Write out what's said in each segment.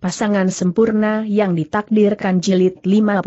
pasangan sempurna yang ditakdirkan jilid 56.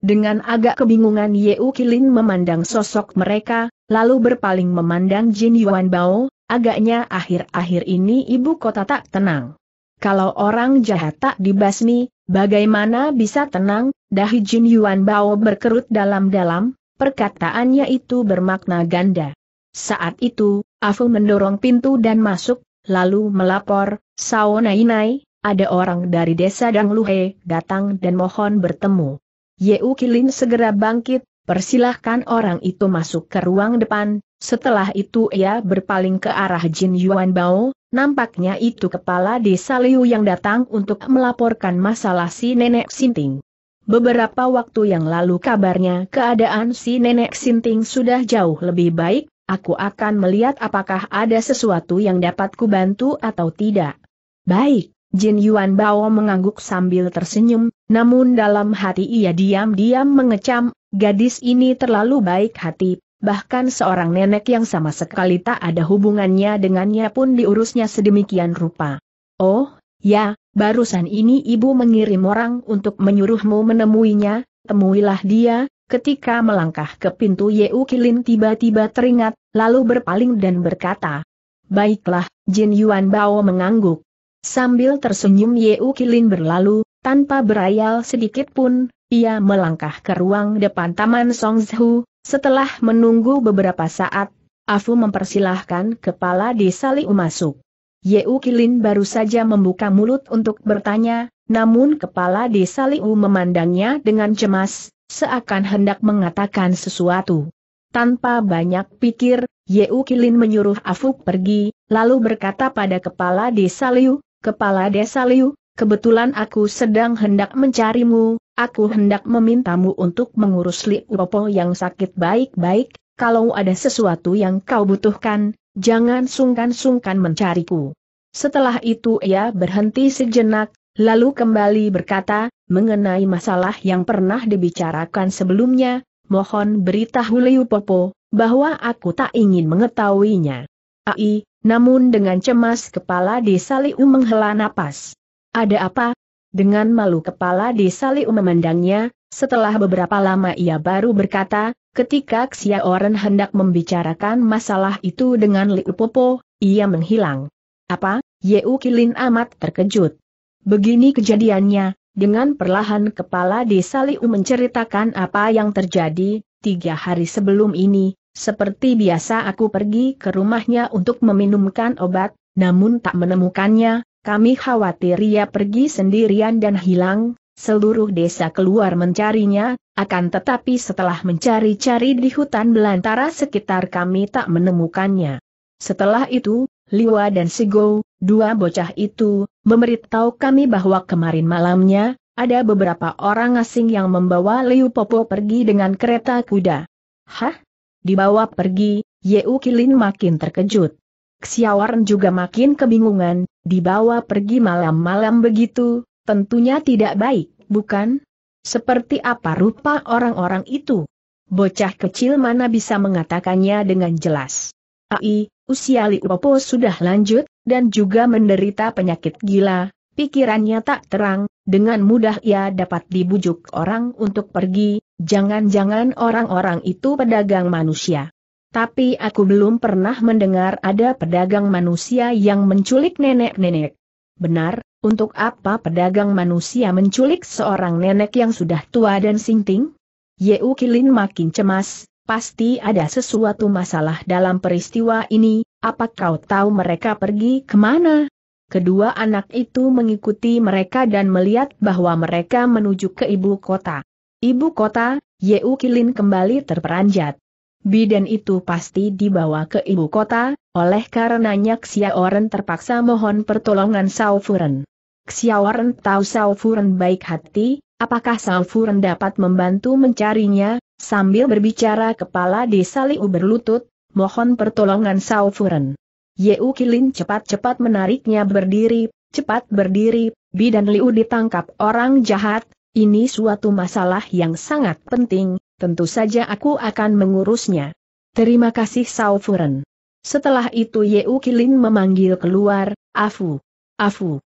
Dengan agak kebingungan Ye Kilin memandang sosok mereka, lalu berpaling memandang Jin Yuan Bao, agaknya akhir-akhir ini ibu kota tak tenang. Kalau orang jahat tak dibasmi, bagaimana bisa tenang, dahi Jin Yuan Bao berkerut dalam-dalam, perkataannya itu bermakna ganda. Saat itu, Afu mendorong pintu dan masuk, lalu melapor, Sao Nainai, ada orang dari desa Dangluhe datang dan mohon bertemu. Yeu Kilin segera bangkit, persilahkan orang itu masuk ke ruang depan, setelah itu ia berpaling ke arah Jin Yuan Bao, nampaknya itu kepala desa Liu yang datang untuk melaporkan masalah si nenek Sinting. Beberapa waktu yang lalu kabarnya keadaan si nenek Sinting sudah jauh lebih baik, aku akan melihat apakah ada sesuatu yang dapat kubantu atau tidak. Baik. Jin Yuan Bao mengangguk sambil tersenyum, namun dalam hati ia diam-diam mengecam, gadis ini terlalu baik hati, bahkan seorang nenek yang sama sekali tak ada hubungannya dengannya pun diurusnya sedemikian rupa. Oh, ya, barusan ini ibu mengirim orang untuk menyuruhmu menemuinya, temuilah dia, ketika melangkah ke pintu Yeu Kilin tiba-tiba teringat, lalu berpaling dan berkata, Baiklah, Jin Yuan Bao mengangguk. Sambil tersenyum Yeu Kilin berlalu, tanpa berayal sedikit pun, ia melangkah ke ruang depan Taman Songzhu, setelah menunggu beberapa saat, Afu mempersilahkan kepala desa Liu masuk. Yeu Kilin baru saja membuka mulut untuk bertanya, namun kepala desa Liu memandangnya dengan cemas, seakan hendak mengatakan sesuatu. Tanpa banyak pikir, Yeu Kilin menyuruh Afu pergi, lalu berkata pada kepala desa Liu, Kepala Desa Liu, kebetulan aku sedang hendak mencarimu, aku hendak memintamu untuk mengurus Li Uopo yang sakit baik-baik, kalau ada sesuatu yang kau butuhkan, jangan sungkan-sungkan mencariku. Setelah itu ia berhenti sejenak, lalu kembali berkata, mengenai masalah yang pernah dibicarakan sebelumnya, mohon beritahu Liu Popo, bahwa aku tak ingin mengetahuinya. Ai, namun dengan cemas kepala di Saliu menghela napas. Ada apa? Dengan malu kepala di Saliu memandangnya, setelah beberapa lama ia baru berkata, ketika Xiaoren hendak membicarakan masalah itu dengan Liu Popo, ia menghilang. Apa? Yeu Kilin amat terkejut. Begini kejadiannya, dengan perlahan kepala di Saliu menceritakan apa yang terjadi, tiga hari sebelum ini, seperti biasa aku pergi ke rumahnya untuk meminumkan obat, namun tak menemukannya, kami khawatir ia pergi sendirian dan hilang, seluruh desa keluar mencarinya, akan tetapi setelah mencari-cari di hutan belantara sekitar kami tak menemukannya. Setelah itu, Liwa dan Sigo, dua bocah itu, memberitahu kami bahwa kemarin malamnya, ada beberapa orang asing yang membawa Liu Popo pergi dengan kereta kuda. Hah? Dibawa pergi, Yeu Kilin makin terkejut. Xiaoren juga makin kebingungan, dibawa pergi malam-malam begitu, tentunya tidak baik, bukan? Seperti apa rupa orang-orang itu? Bocah kecil mana bisa mengatakannya dengan jelas. Ai, usia Liuopo sudah lanjut, dan juga menderita penyakit gila, pikirannya tak terang, dengan mudah ia dapat dibujuk orang untuk pergi, Jangan-jangan orang-orang itu pedagang manusia. Tapi aku belum pernah mendengar ada pedagang manusia yang menculik nenek-nenek. Benar, untuk apa pedagang manusia menculik seorang nenek yang sudah tua dan sinting? Yeu Kilin makin cemas, pasti ada sesuatu masalah dalam peristiwa ini, apa kau tahu mereka pergi kemana? Kedua anak itu mengikuti mereka dan melihat bahwa mereka menuju ke ibu kota. Ibu kota, Yeu Kilin kembali terperanjat. Bidan itu pasti dibawa ke ibu kota, oleh karenanya Xiaoren terpaksa mohon pertolongan Saufuren. Xiaoren tahu Saufuren baik hati, apakah Saufuren dapat membantu mencarinya, sambil berbicara kepala desa Liu berlutut, mohon pertolongan Saufuren. Yeu Kilin cepat-cepat menariknya berdiri, cepat berdiri, bidan Liu ditangkap orang jahat, ini suatu masalah yang sangat penting, tentu saja aku akan mengurusnya. Terima kasih Furen. Setelah itu Yeu Kilin memanggil keluar, Afu. Afu.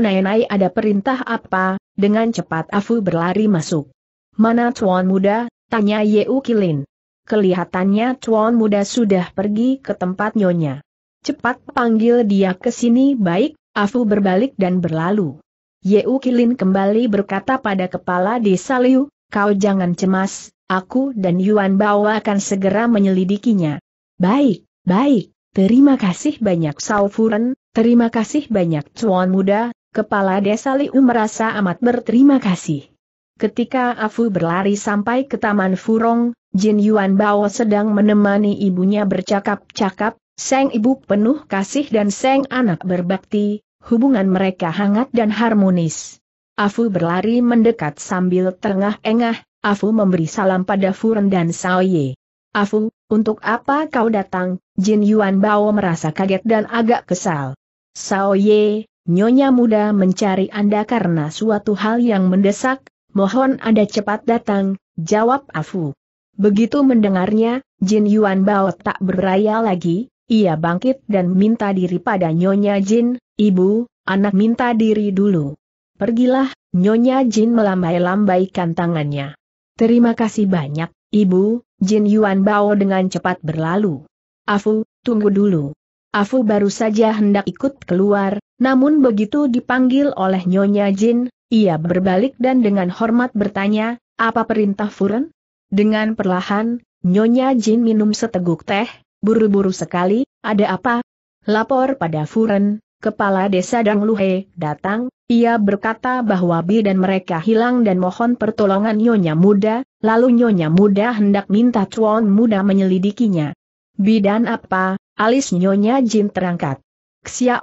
Nai ada perintah apa, dengan cepat Afu berlari masuk. Mana Tuan Muda, tanya Yeu Kilin. Kelihatannya Tuan Muda sudah pergi ke tempat Nyonya. Cepat panggil dia ke sini baik, Afu berbalik dan berlalu. Yeu Kilin kembali berkata pada kepala desa Liu, kau jangan cemas, aku dan Yuan Bao akan segera menyelidikinya. Baik, baik, terima kasih banyak Sao Furen, terima kasih banyak Cuan Muda, kepala desa Liu merasa amat berterima kasih. Ketika Afu berlari sampai ke Taman Furong, Jin Yuan Bao sedang menemani ibunya bercakap-cakap, Seng ibu penuh kasih dan seng anak berbakti, hubungan mereka hangat dan harmonis. Afu berlari mendekat sambil terengah-engah, Afu memberi salam pada Furen dan Saoye. Afu, untuk apa kau datang? Jin Yuan Bao merasa kaget dan agak kesal. Saoye, nyonya muda mencari Anda karena suatu hal yang mendesak, mohon Anda cepat datang, jawab Afu. Begitu mendengarnya, Jin Yuan Bao tak berdaya lagi, ia bangkit dan minta diri pada Nyonya Jin, Ibu, anak minta diri dulu. Pergilah, Nyonya Jin melambai-lambaikan tangannya. Terima kasih banyak, Ibu, Jin Yuan Bao dengan cepat berlalu. Afu, tunggu dulu. Afu baru saja hendak ikut keluar, namun begitu dipanggil oleh Nyonya Jin, ia berbalik dan dengan hormat bertanya, apa perintah Furen? Dengan perlahan, Nyonya Jin minum seteguk teh, buru-buru sekali, ada apa? Lapor pada Furen, Kepala Desa Dang Luhe, datang, ia berkata bahwa Bi dan mereka hilang dan mohon pertolongan Nyonya Muda, lalu Nyonya Muda hendak minta Chuan Muda menyelidikinya. Bi dan apa, alis Nyonya Jin terangkat.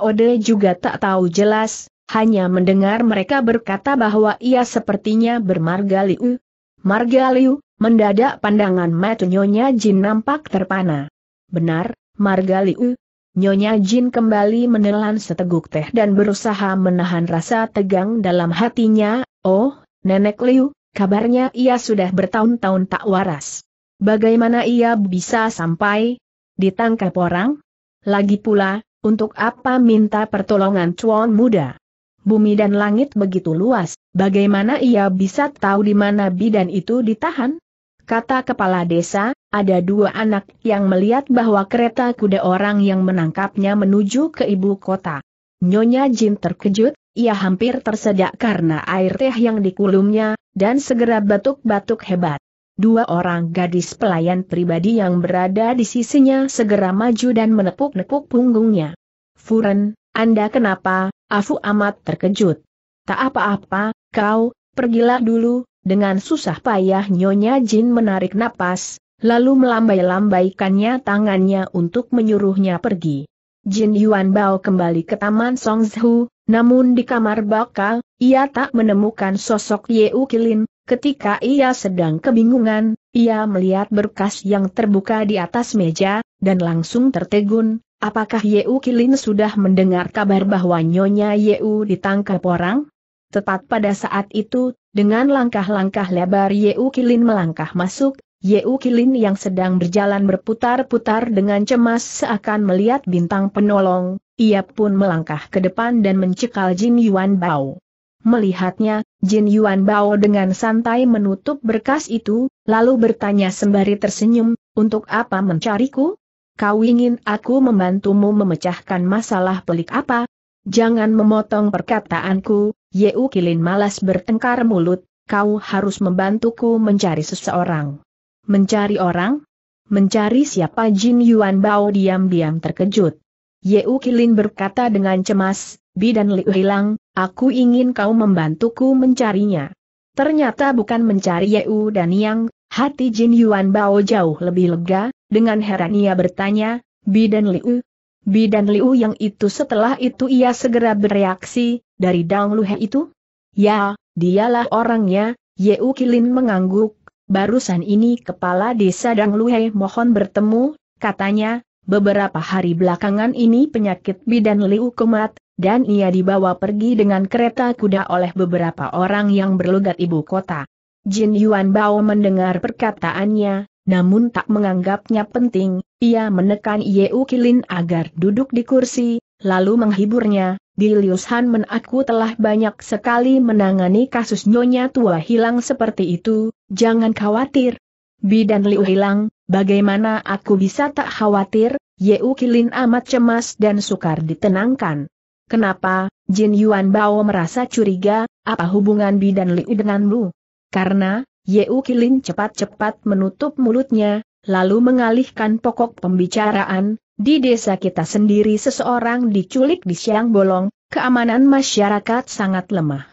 Ode juga tak tahu jelas, hanya mendengar mereka berkata bahwa ia sepertinya bermarga Liu. Marga Liu, mendadak pandangan mata Nyonya Jin nampak terpana. Benar, Marga Liu, Nyonya Jin kembali menelan seteguk teh dan berusaha menahan rasa tegang dalam hatinya, oh, Nenek Liu, kabarnya ia sudah bertahun-tahun tak waras. Bagaimana ia bisa sampai ditangkap orang? Lagi pula, untuk apa minta pertolongan cuan muda? Bumi dan langit begitu luas, bagaimana ia bisa tahu di mana bidan itu ditahan? Kata kepala desa, ada dua anak yang melihat bahwa kereta kuda orang yang menangkapnya menuju ke ibu kota. Nyonya Jin terkejut, ia hampir tersedak karena air teh yang dikulumnya, dan segera batuk-batuk hebat. Dua orang gadis pelayan pribadi yang berada di sisinya segera maju dan menepuk-nepuk punggungnya. Furen, Anda kenapa? Afu amat terkejut. Tak apa-apa, kau, pergilah dulu, dengan susah payah Nyonya Jin menarik napas, lalu melambai-lambaikannya tangannya untuk menyuruhnya pergi. Jin Yuan Bao kembali ke Taman Songzhu, namun di kamar bakal, ia tak menemukan sosok Ye Ukilin, Ketika ia sedang kebingungan, ia melihat berkas yang terbuka di atas meja, dan langsung tertegun, apakah U Kilin sudah mendengar kabar bahwa Nyonya Ye U ditangkap orang? Tepat pada saat itu, dengan langkah-langkah lebar U Kilin melangkah masuk, Yeu Kilin yang sedang berjalan berputar-putar dengan cemas seakan melihat bintang penolong, ia pun melangkah ke depan dan mencekal Jin Yuan Bao. Melihatnya, Jin Yuan Bao dengan santai menutup berkas itu, lalu bertanya sembari tersenyum, untuk apa mencariku? Kau ingin aku membantumu memecahkan masalah pelik apa? Jangan memotong perkataanku, Yeu Kilin malas bertengkar mulut, kau harus membantuku mencari seseorang. Mencari orang? Mencari siapa Jin Yuan Bao diam-diam terkejut. Yeu Kilin berkata dengan cemas, Bi dan Liu hilang, aku ingin kau membantuku mencarinya. Ternyata bukan mencari Yeu dan Yang, hati Jin Yuan Bao jauh lebih lega, dengan heran ia bertanya, Bi dan Liu. Bi dan Liu yang itu setelah itu ia segera bereaksi, dari Dang Luhe itu? Ya, dialah orangnya, Yeu Kilin mengangguk, barusan ini kepala desa Luhe mohon bertemu, katanya, beberapa hari belakangan ini penyakit bidan Liu kumat, dan ia dibawa pergi dengan kereta kuda oleh beberapa orang yang berlogat ibu kota. Jin Yuan Bao mendengar perkataannya, namun tak menganggapnya penting, ia menekan Yeu Kilin agar duduk di kursi, lalu menghiburnya, di Liushan Men aku telah banyak sekali menangani kasus nyonya tua hilang seperti itu, jangan khawatir. Bidan Liu hilang, bagaimana aku bisa tak khawatir, Yeu Kilin amat cemas dan sukar ditenangkan. Kenapa, Jin Yuan Bao merasa curiga, apa hubungan bidan Liu dengan Lu? Karena, Yeu Kilin cepat-cepat menutup mulutnya, lalu mengalihkan pokok pembicaraan, di desa kita sendiri seseorang diculik di siang bolong, keamanan masyarakat sangat lemah.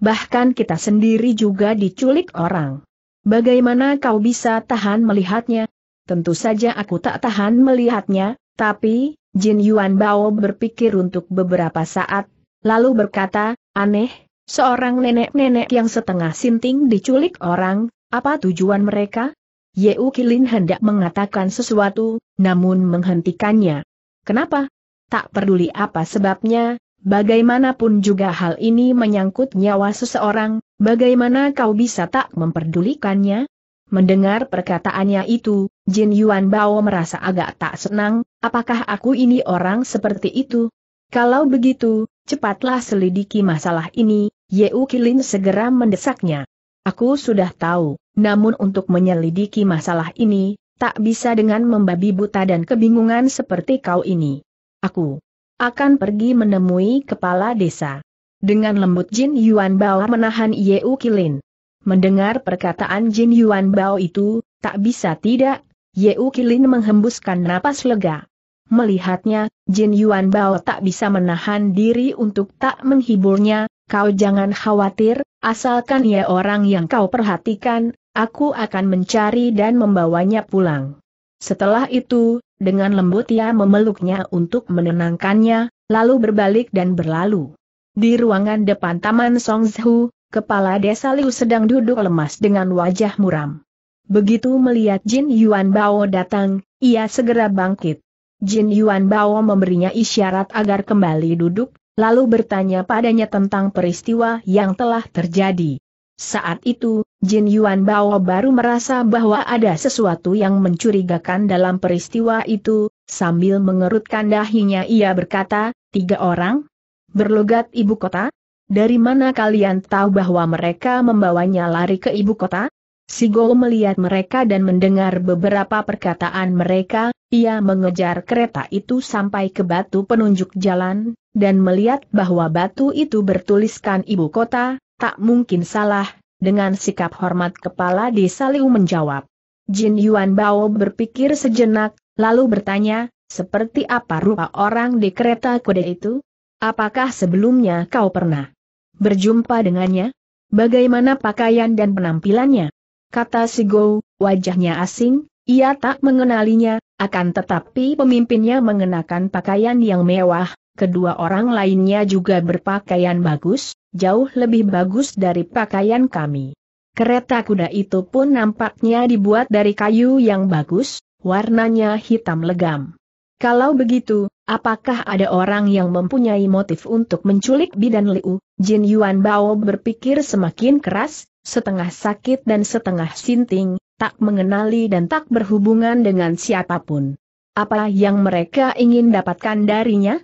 Bahkan kita sendiri juga diculik orang. Bagaimana kau bisa tahan melihatnya? Tentu saja aku tak tahan melihatnya, tapi, Jin Yuan Bao berpikir untuk beberapa saat, lalu berkata, aneh, seorang nenek-nenek yang setengah sinting diculik orang, apa tujuan mereka? Yeu Kilin hendak mengatakan sesuatu, namun menghentikannya. Kenapa? Tak peduli apa sebabnya, bagaimanapun juga hal ini menyangkut nyawa seseorang, bagaimana kau bisa tak memperdulikannya? Mendengar perkataannya itu, Jin Yuan Bao merasa agak tak senang, apakah aku ini orang seperti itu? Kalau begitu, cepatlah selidiki masalah ini, Yeu Kilin segera mendesaknya. Aku sudah tahu. Namun untuk menyelidiki masalah ini, tak bisa dengan membabi buta dan kebingungan seperti kau ini. Aku akan pergi menemui kepala desa. Dengan lembut Jin Yuan Bao menahan Yeu Kilin. Mendengar perkataan Jin Yuan Bao itu, tak bisa tidak, Ye Yeu Kilin menghembuskan napas lega. Melihatnya, Jin Yuan Bao tak bisa menahan diri untuk tak menghiburnya, kau jangan khawatir, asalkan ia orang yang kau perhatikan, Aku akan mencari dan membawanya pulang. Setelah itu, dengan lembut ia memeluknya untuk menenangkannya, lalu berbalik dan berlalu. Di ruangan depan Taman Songzhu, kepala desa Liu sedang duduk lemas dengan wajah muram. Begitu melihat Jin Yuan Bao datang, ia segera bangkit. Jin Yuan Bao memberinya isyarat agar kembali duduk, lalu bertanya padanya tentang peristiwa yang telah terjadi. Saat itu, Jin Yuan Bao baru merasa bahwa ada sesuatu yang mencurigakan dalam peristiwa itu, sambil mengerutkan dahinya ia berkata, tiga orang? Berlogat ibu kota? Dari mana kalian tahu bahwa mereka membawanya lari ke ibu kota? Si Sigo melihat mereka dan mendengar beberapa perkataan mereka, ia mengejar kereta itu sampai ke batu penunjuk jalan, dan melihat bahwa batu itu bertuliskan ibu kota, Tak mungkin salah, dengan sikap hormat kepala desa Liu menjawab. Jin Yuan Bao berpikir sejenak, lalu bertanya, seperti apa rupa orang di kereta kuda itu? Apakah sebelumnya kau pernah berjumpa dengannya? Bagaimana pakaian dan penampilannya? Kata Si Sigo, wajahnya asing, ia tak mengenalinya, akan tetapi pemimpinnya mengenakan pakaian yang mewah, kedua orang lainnya juga berpakaian bagus, jauh lebih bagus dari pakaian kami. Kereta kuda itu pun nampaknya dibuat dari kayu yang bagus, warnanya hitam legam. Kalau begitu, apakah ada orang yang mempunyai motif untuk menculik bidan Liu? Jin Yuan Bao berpikir semakin keras, setengah sakit dan setengah sinting, tak mengenali dan tak berhubungan dengan siapapun. Apa yang mereka ingin dapatkan darinya?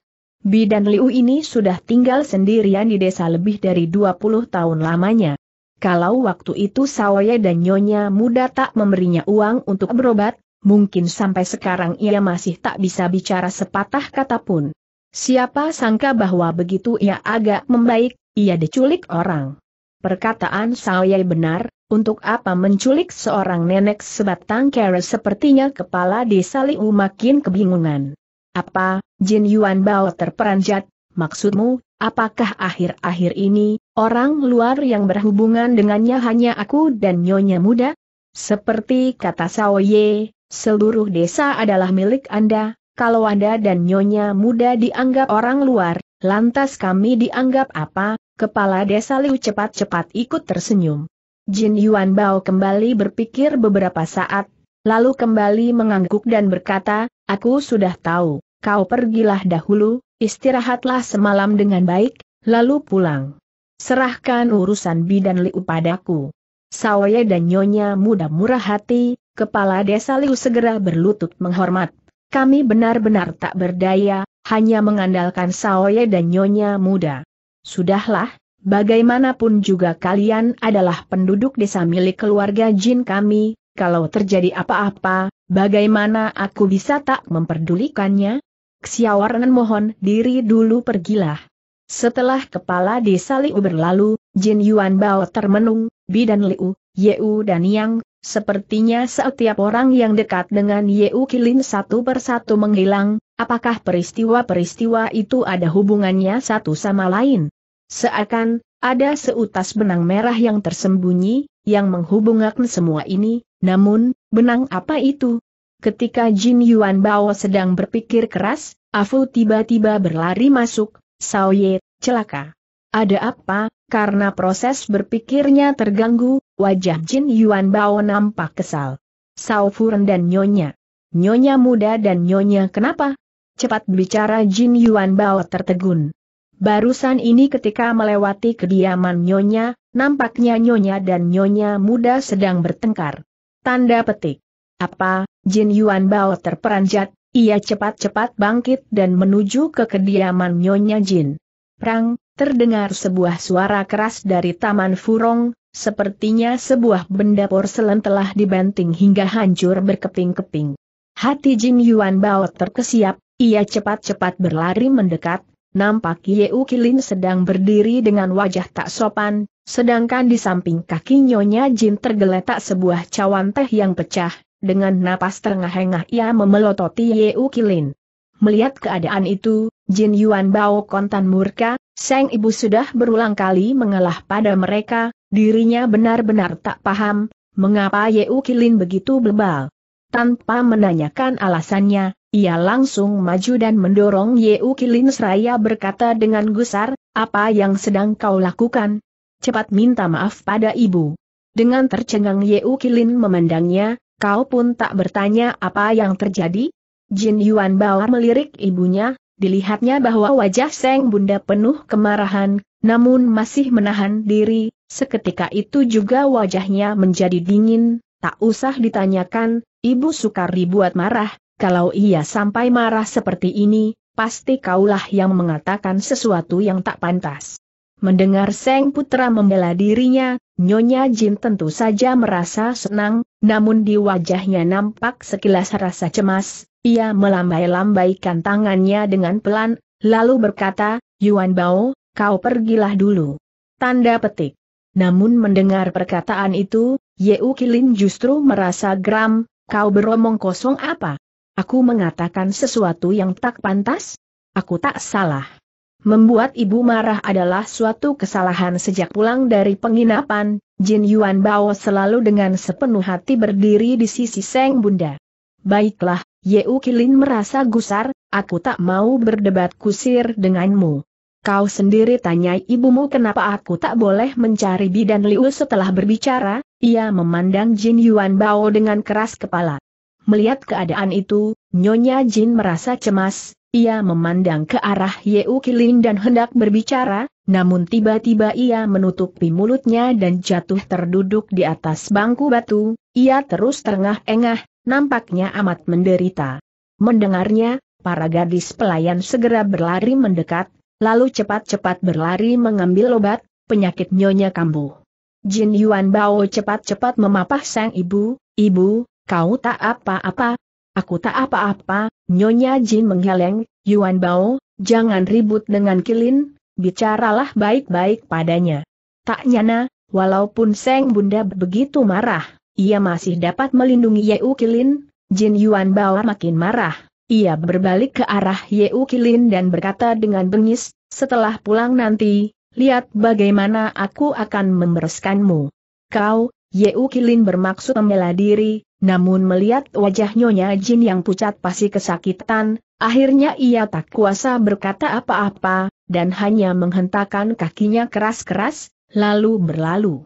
Bidan Liu ini sudah tinggal sendirian di desa lebih dari 20 tahun lamanya. Kalau waktu itu Sawaya dan Nyonya muda tak memberinya uang untuk berobat, mungkin sampai sekarang ia masih tak bisa bicara sepatah kata pun. Siapa sangka bahwa begitu ia agak membaik, ia diculik orang. Perkataan Sawaya benar, untuk apa menculik seorang nenek sebatang kera sepertinya kepala desa Liu makin kebingungan. Apa, Jin Yuan Bao terperanjat, maksudmu, apakah akhir-akhir ini, orang luar yang berhubungan dengannya hanya aku dan nyonya muda? Seperti kata Sao Ye, seluruh desa adalah milik Anda, kalau Anda dan nyonya muda dianggap orang luar, lantas kami dianggap apa? Kepala desa Liu cepat-cepat ikut tersenyum. Jin Yuan Bao kembali berpikir beberapa saat, lalu kembali mengangguk dan berkata, aku sudah tahu kau pergilah dahulu, istirahatlah semalam dengan baik, lalu pulang. Serahkan urusan bidan Liu padaku. Sawaya dan Nyonya muda murah hati, kepala desa Liu segera berlutut menghormat. Kami benar-benar tak berdaya, hanya mengandalkan sawaya dan Nyonya muda. Sudahlah, bagaimanapun juga kalian adalah penduduk desa milik keluarga jin kami, kalau terjadi apa-apa, bagaimana aku bisa tak memperdulikannya? Xiaoren mohon diri dulu pergilah. Setelah kepala desa Liu berlalu, Jin Yuan Bao termenung, Bidan Liu, Yeu dan Yang, sepertinya setiap orang yang dekat dengan Yeu Kilin satu persatu menghilang, apakah peristiwa-peristiwa itu ada hubungannya satu sama lain? Seakan, ada seutas benang merah yang tersembunyi, yang menghubungkan semua ini, namun, benang apa itu? Ketika Jin Yuan Bao sedang berpikir keras, Afu tiba-tiba berlari masuk, Sao Ye, celaka. Ada apa? Karena proses berpikirnya terganggu, wajah Jin Yuan Bao nampak kesal. Sao Furen dan Nyonya. Nyonya muda dan Nyonya kenapa? Cepat bicara Jin Yuan Bao tertegun. Barusan ini ketika melewati kediaman Nyonya, nampaknya Nyonya dan Nyonya muda sedang bertengkar. Tanda petik. Apa, Jin Yuan Bao terperanjat, ia cepat-cepat bangkit dan menuju ke kediaman Nyonya Jin. Prang, terdengar sebuah suara keras dari Taman Furong, sepertinya sebuah benda porselen telah dibanting hingga hancur berkeping-keping. Hati Jin Yuan Bao terkesiap, ia cepat-cepat berlari mendekat, nampak Yeu Kilin sedang berdiri dengan wajah tak sopan, sedangkan di samping kaki Nyonya Jin tergeletak sebuah cawan teh yang pecah, dengan napas terengah-engah ia memelototi U Kilin. Melihat keadaan itu, Jin Yuan Bao kontan murka, Seng Ibu sudah berulang kali mengalah pada mereka, dirinya benar-benar tak paham, mengapa U Kilin begitu bebal. Tanpa menanyakan alasannya, ia langsung maju dan mendorong U Kilin seraya berkata dengan gusar, apa yang sedang kau lakukan? Cepat minta maaf pada ibu. Dengan tercengang U Kilin memandangnya, Kau pun tak bertanya apa yang terjadi? Jin Yuan Bao melirik ibunya, dilihatnya bahwa wajah Seng Bunda penuh kemarahan, namun masih menahan diri, seketika itu juga wajahnya menjadi dingin, tak usah ditanyakan, ibu sukar dibuat marah, kalau ia sampai marah seperti ini, pasti kaulah yang mengatakan sesuatu yang tak pantas. Mendengar Seng Putra membela dirinya, Nyonya Jin tentu saja merasa senang, namun di wajahnya nampak sekilas rasa cemas, ia melambai-lambaikan tangannya dengan pelan, lalu berkata, Yuan Bao, kau pergilah dulu. Tanda petik. Namun mendengar perkataan itu, Yeu Kilin justru merasa geram, kau beromong kosong apa? Aku mengatakan sesuatu yang tak pantas? Aku tak salah. Membuat ibu marah adalah suatu kesalahan sejak pulang dari penginapan, Jin Yuan Bao selalu dengan sepenuh hati berdiri di sisi Seng Bunda. Baiklah, U Kilin merasa gusar, aku tak mau berdebat kusir denganmu. Kau sendiri tanya ibumu kenapa aku tak boleh mencari bidan Liu setelah berbicara, ia memandang Jin Yuan Bao dengan keras kepala. Melihat keadaan itu, Nyonya Jin merasa cemas, ia memandang ke arah Yeu Kilin dan hendak berbicara, namun tiba-tiba ia menutupi mulutnya dan jatuh terduduk di atas bangku batu, ia terus terengah-engah, nampaknya amat menderita. Mendengarnya, para gadis pelayan segera berlari mendekat, lalu cepat-cepat berlari mengambil obat, penyakit nyonya kambuh. Jin Yuan Bao cepat-cepat memapah sang ibu, ibu, kau tak apa-apa, Aku tak apa-apa, Nyonya Jin menggeleng, Yuan Bao, jangan ribut dengan Kilin, bicaralah baik-baik padanya. Tak nyana, walaupun Seng Bunda begitu marah, ia masih dapat melindungi Yeu Kilin, Jin Yuan Bao makin marah. Ia berbalik ke arah Yeu Kilin dan berkata dengan bengis, setelah pulang nanti, lihat bagaimana aku akan membereskanmu. Kau, Yeu Kilin bermaksud membela diri, namun melihat wajah Nyonya Jin yang pucat pasti kesakitan, akhirnya ia tak kuasa berkata apa-apa, dan hanya menghentakkan kakinya keras-keras, lalu berlalu.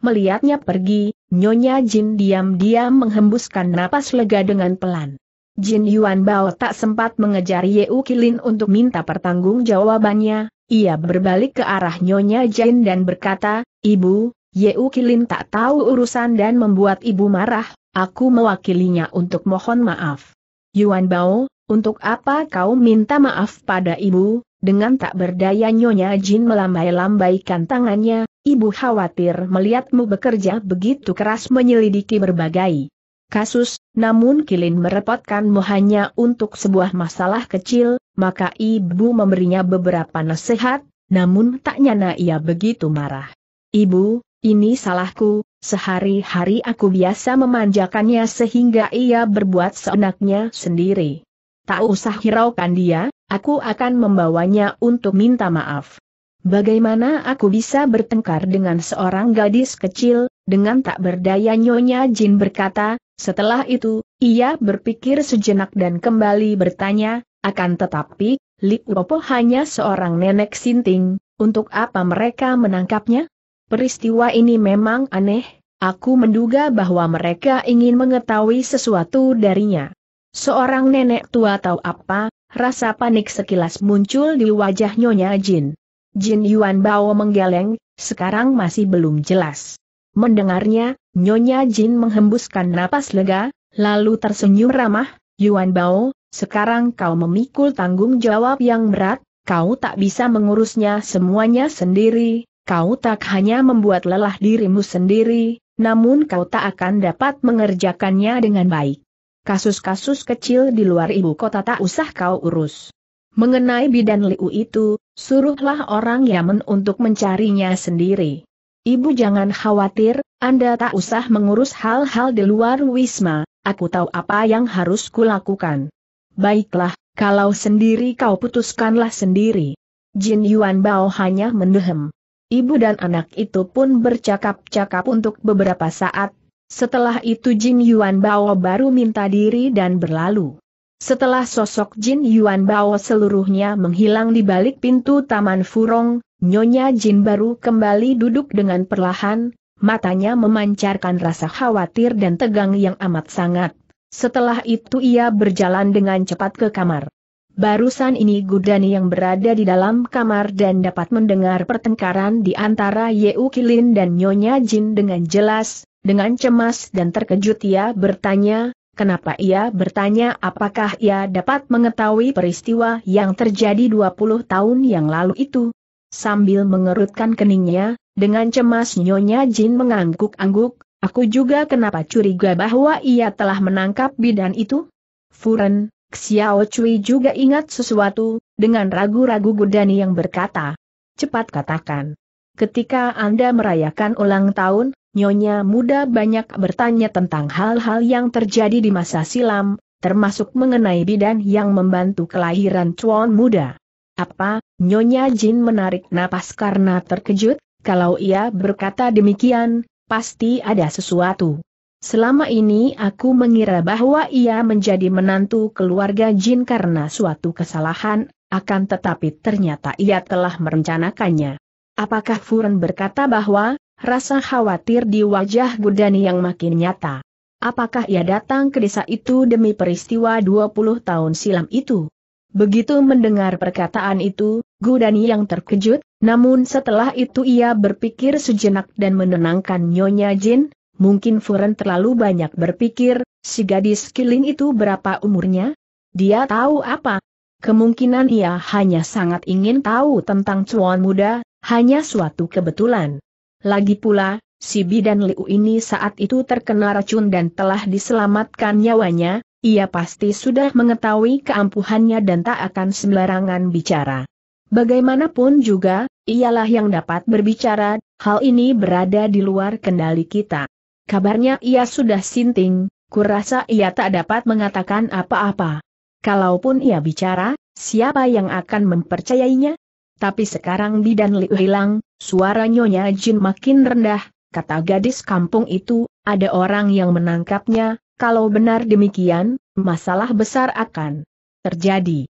Melihatnya pergi, Nyonya Jin diam-diam menghembuskan napas lega dengan pelan. Jin Yuan Bao tak sempat mengejar U Kilin untuk minta pertanggungjawabannya, ia berbalik ke arah Nyonya Jin dan berkata, Ibu, U Kilin tak tahu urusan dan membuat ibu marah, Aku mewakilinya untuk mohon maaf. Yuan Bao, untuk apa kau minta maaf pada ibu? Dengan tak berdaya Nyonya Jin melambai-lambaikan tangannya, ibu khawatir melihatmu bekerja begitu keras menyelidiki berbagai kasus, namun Kilin merepotkanmu hanya untuk sebuah masalah kecil, maka ibu memberinya beberapa nasihat, namun tak nyana ia begitu marah. Ibu, ini salahku, Sehari-hari aku biasa memanjakannya sehingga ia berbuat seenaknya sendiri. Tak usah hiraukan dia, aku akan membawanya untuk minta maaf. Bagaimana aku bisa bertengkar dengan seorang gadis kecil, dengan tak berdaya Nyonya Jin berkata, setelah itu, ia berpikir sejenak dan kembali bertanya, akan tetapi, Li Wopo hanya seorang nenek sinting, untuk apa mereka menangkapnya? Peristiwa ini memang aneh, aku menduga bahwa mereka ingin mengetahui sesuatu darinya. Seorang nenek tua tahu apa, rasa panik sekilas muncul di wajah Nyonya Jin. Jin Yuan Bao menggeleng, sekarang masih belum jelas. Mendengarnya, Nyonya Jin menghembuskan napas lega, lalu tersenyum ramah, Yuan Bao, sekarang kau memikul tanggung jawab yang berat, kau tak bisa mengurusnya semuanya sendiri, kau tak hanya membuat lelah dirimu sendiri, namun kau tak akan dapat mengerjakannya dengan baik. Kasus-kasus kecil di luar ibu kota tak usah kau urus. Mengenai bidan Liu itu, suruhlah orang Yaman untuk mencarinya sendiri. Ibu jangan khawatir, Anda tak usah mengurus hal-hal di luar Wisma, aku tahu apa yang harus kulakukan. Baiklah, kalau sendiri kau putuskanlah sendiri. Jin Yuan Bao hanya mendehem. Ibu dan anak itu pun bercakap-cakap untuk beberapa saat. Setelah itu Jin Yuan Bao baru minta diri dan berlalu. Setelah sosok Jin Yuan Bao seluruhnya menghilang di balik pintu Taman Furong, Nyonya Jin baru kembali duduk dengan perlahan, matanya memancarkan rasa khawatir dan tegang yang amat sangat. Setelah itu ia berjalan dengan cepat ke kamar. Barusan ini Gudani yang berada di dalam kamar dan dapat mendengar pertengkaran di antara Yeu Kilin dan Nyonya Jin dengan jelas, dengan cemas dan terkejut ia bertanya, kenapa ia bertanya apakah ia dapat mengetahui peristiwa yang terjadi 20 tahun yang lalu itu. Sambil mengerutkan keningnya, dengan cemas Nyonya Jin mengangguk-angguk, aku juga kenapa curiga bahwa ia telah menangkap bidan itu? Furen, Xiao Cui juga ingat sesuatu, dengan ragu-ragu Gudani yang berkata. Cepat katakan. Ketika Anda merayakan ulang tahun, Nyonya muda banyak bertanya tentang hal-hal yang terjadi di masa silam, termasuk mengenai bidan yang membantu kelahiran cuan muda. Apa, Nyonya Jin menarik napas karena terkejut, kalau ia berkata demikian, pasti ada sesuatu. Selama ini aku mengira bahwa ia menjadi menantu keluarga Jin karena suatu kesalahan, akan tetapi ternyata ia telah merencanakannya. Apakah Furen berkata bahwa, rasa khawatir di wajah Gudani yang makin nyata? Apakah ia datang ke desa itu demi peristiwa 20 tahun silam itu? Begitu mendengar perkataan itu, Gudani yang terkejut, namun setelah itu ia berpikir sejenak dan menenangkan Nyonya Jin, mungkin Furen terlalu banyak berpikir, si gadis kilin itu berapa umurnya? Dia tahu apa? Kemungkinan ia hanya sangat ingin tahu tentang cuan muda, hanya suatu kebetulan. Lagi pula, si bidan Liu ini saat itu terkena racun dan telah diselamatkan nyawanya, ia pasti sudah mengetahui keampuhannya dan tak akan sembarangan bicara. Bagaimanapun juga, ialah yang dapat berbicara, hal ini berada di luar kendali kita. Kabarnya ia sudah sinting, kurasa ia tak dapat mengatakan apa-apa. Kalaupun ia bicara, siapa yang akan mempercayainya? Tapi sekarang bidan Liu hilang, suara Nyonya Jin makin rendah, kata gadis kampung itu, ada orang yang menangkapnya, kalau benar demikian, masalah besar akan terjadi.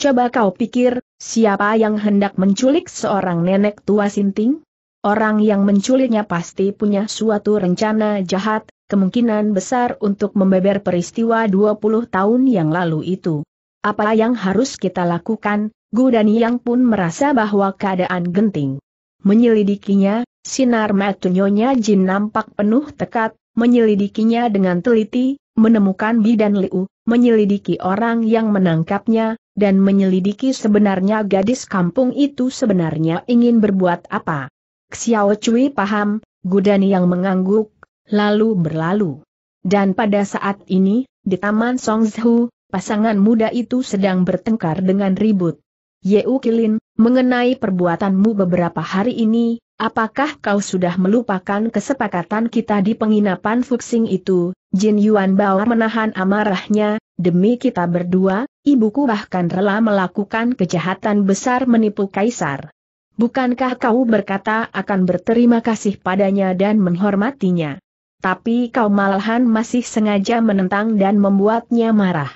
Coba kau pikir, siapa yang hendak menculik seorang nenek tua sinting? Orang yang menculiknya pasti punya suatu rencana jahat, kemungkinan besar untuk membeber peristiwa 20 tahun yang lalu itu. Apa yang harus kita lakukan? Gu Yang pun merasa bahwa keadaan genting. Menyelidikinya, sinar matunyonya Jin nampak penuh tekat, menyelidikinya dengan teliti, menemukan bidan Liu, menyelidiki orang yang menangkapnya, dan menyelidiki sebenarnya gadis kampung itu sebenarnya ingin berbuat apa. Xiao Cui paham, Gudani yang mengangguk, lalu berlalu. Dan pada saat ini, di Taman Songzhu, pasangan muda itu sedang bertengkar dengan ribut. Yeu Kilin, mengenai perbuatanmu beberapa hari ini, apakah kau sudah melupakan kesepakatan kita di penginapan Fuxing itu? Jin Yuan Bao menahan amarahnya, demi kita berdua, ibuku bahkan rela melakukan kejahatan besar menipu kaisar. Bukankah kau berkata akan berterima kasih padanya dan menghormatinya? Tapi kau malahan masih sengaja menentang dan membuatnya marah.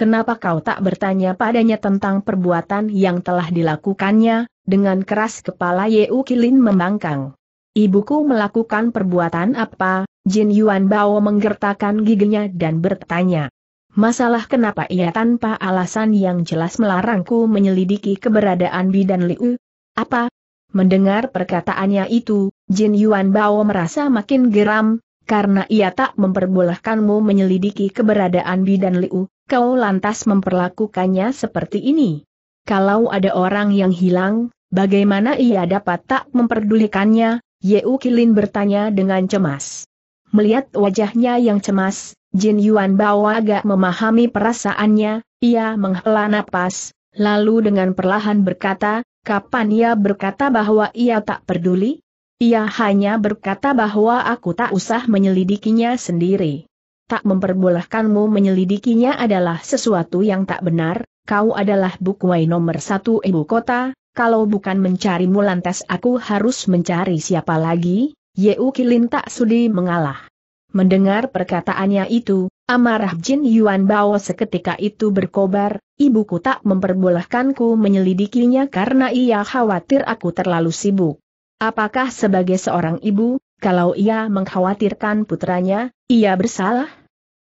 Kenapa kau tak bertanya padanya tentang perbuatan yang telah dilakukannya, dengan keras kepala Yeu Kilin membangkang. Ibuku melakukan perbuatan apa, Jin Yuan Bao menggertakkan giginya dan bertanya. Masalah kenapa ia tanpa alasan yang jelas melarangku menyelidiki keberadaan bidan Liu, apa? Mendengar perkataannya itu, Jin Yuan Bao merasa makin geram, karena ia tak memperbolehkanmu menyelidiki keberadaan Bidan Liu, kau lantas memperlakukannya seperti ini. Kalau ada orang yang hilang, bagaimana ia dapat tak memperdulikannya? Yeu Kilin bertanya dengan cemas. Melihat wajahnya yang cemas, Jin Yuan Bao agak memahami perasaannya, ia menghela napas, lalu dengan perlahan berkata, Kapan ia berkata bahwa ia tak peduli? Ia hanya berkata bahwa aku tak usah menyelidikinya sendiri. Tak memperbolehkanmu menyelidikinya adalah sesuatu yang tak benar, kau adalah bukwai nomor satu ibu kota, kalau bukan mencarimu lantas aku harus mencari siapa lagi, Yeu Kilin tak sudi mengalah. Mendengar perkataannya itu, amarah Jin Yuan Bao seketika itu berkobar, ibuku tak memperbolehkanku menyelidikinya karena ia khawatir aku terlalu sibuk. Apakah sebagai seorang ibu, kalau ia mengkhawatirkan putranya, ia bersalah?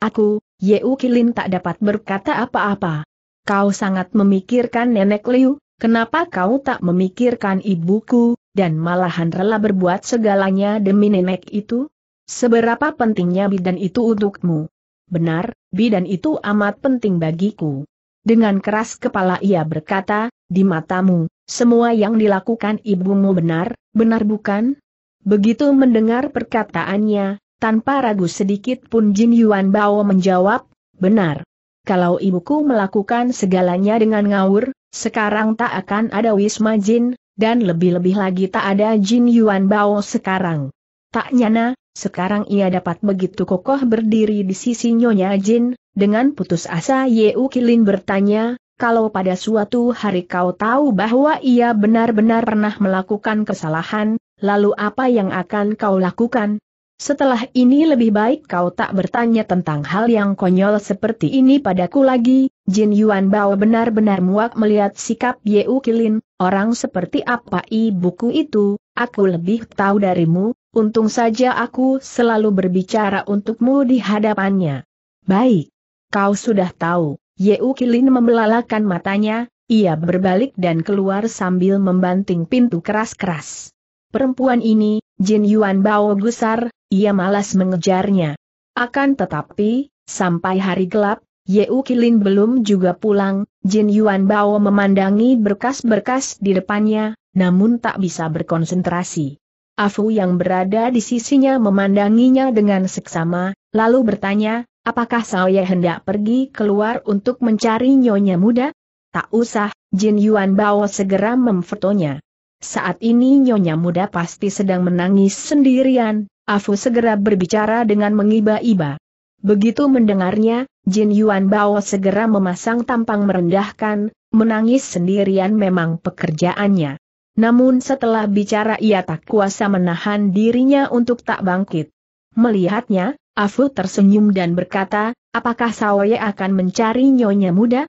Aku, Yeu Kilin tak dapat berkata apa-apa. Kau sangat memikirkan nenek Liu, kenapa kau tak memikirkan ibuku, dan malahan rela berbuat segalanya demi nenek itu? Seberapa pentingnya bidan itu untukmu? Benar, bidan itu amat penting bagiku. Dengan keras kepala ia berkata, di matamu, semua yang dilakukan ibumu benar, benar bukan? Begitu mendengar perkataannya, tanpa ragu sedikit pun Jin Yuan Bao menjawab, benar. Kalau ibuku melakukan segalanya dengan ngawur, sekarang tak akan ada Wisma Jin, dan lebih-lebih lagi tak ada Jin Yuan Bao sekarang. Tak nyana, sekarang ia dapat begitu kokoh berdiri di sisi Nyonya Jin, dengan putus asa Yeu Kilin bertanya, kalau pada suatu hari kau tahu bahwa ia benar-benar pernah melakukan kesalahan, lalu apa yang akan kau lakukan? Setelah ini lebih baik kau tak bertanya tentang hal yang konyol seperti ini padaku lagi, Jin Yuan Bao benar-benar muak melihat sikap Yeu Kilin, orang seperti apa ibuku itu, aku lebih tahu darimu, Untung saja aku selalu berbicara untukmu di hadapannya. Baik. Kau sudah tahu, Yeu Kilin membelalakan matanya, ia berbalik dan keluar sambil membanting pintu keras-keras. Perempuan ini, Jin Yuan Bao gusar, ia malas mengejarnya. Akan tetapi, sampai hari gelap, Yeu Kilin belum juga pulang, Jin Yuan Bao memandangi berkas-berkas di depannya, namun tak bisa berkonsentrasi. Afu yang berada di sisinya memandanginya dengan seksama, lalu bertanya, apakah saya hendak pergi keluar untuk mencari nyonya muda? Tak usah, Jin Yuan Bao segera memfotonya. Saat ini nyonya muda pasti sedang menangis sendirian, Afu segera berbicara dengan mengiba-iba. Begitu mendengarnya, Jin Yuan Bao segera memasang tampang merendahkan, menangis sendirian memang pekerjaannya. Namun setelah bicara ia tak kuasa menahan dirinya untuk tak bangkit. Melihatnya, Afu tersenyum dan berkata, apakah Sawaye akan mencari nyonya muda?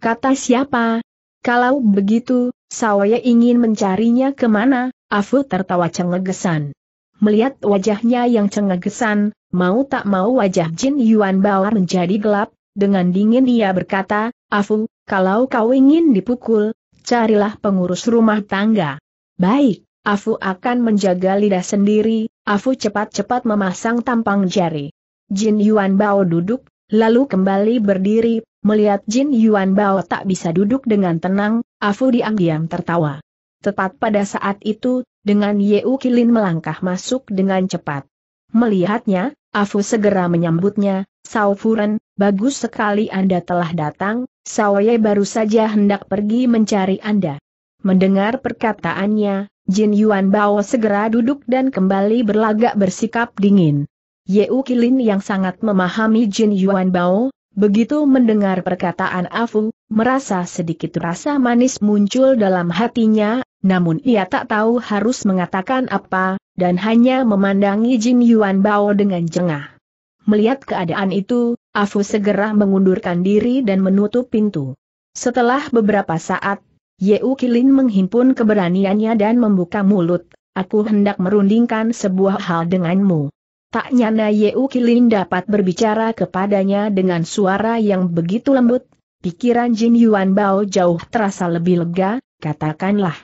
Kata siapa? Kalau begitu, Sawaye ingin mencarinya kemana? Afu tertawa cengegesan. Melihat wajahnya yang cengegesan, mau tak mau wajah Jin Yuan Bawar menjadi gelap, dengan dingin ia berkata, Afu, kalau kau ingin dipukul, carilah pengurus rumah tangga. Baik, Afu akan menjaga lidah sendiri, Afu cepat-cepat memasang tampang jari. Jin Yuan Bao duduk, lalu kembali berdiri, melihat Jin Yuan Bao tak bisa duduk dengan tenang, Afu diam-diam tertawa. Tepat pada saat itu, dengan Yeu Kilin melangkah masuk dengan cepat. Melihatnya, Afu segera menyambutnya, Sao Furen, bagus sekali Anda telah datang, Sawaye baru saja hendak pergi mencari Anda. Mendengar perkataannya, Jin Yuan Bao segera duduk dan kembali berlagak bersikap dingin. U Kilin yang sangat memahami Jin Yuan Bao, begitu mendengar perkataan Afu, merasa sedikit rasa manis muncul dalam hatinya, namun ia tak tahu harus mengatakan apa, dan hanya memandangi Jin Yuan Bao dengan jengah. Melihat keadaan itu, Afu segera mengundurkan diri dan menutup pintu. Setelah beberapa saat, Yeu Kilin menghimpun keberaniannya dan membuka mulut, aku hendak merundingkan sebuah hal denganmu. Tak nyana Yeu Kilin dapat berbicara kepadanya dengan suara yang begitu lembut, pikiran Jin Yuan Bao jauh terasa lebih lega, katakanlah.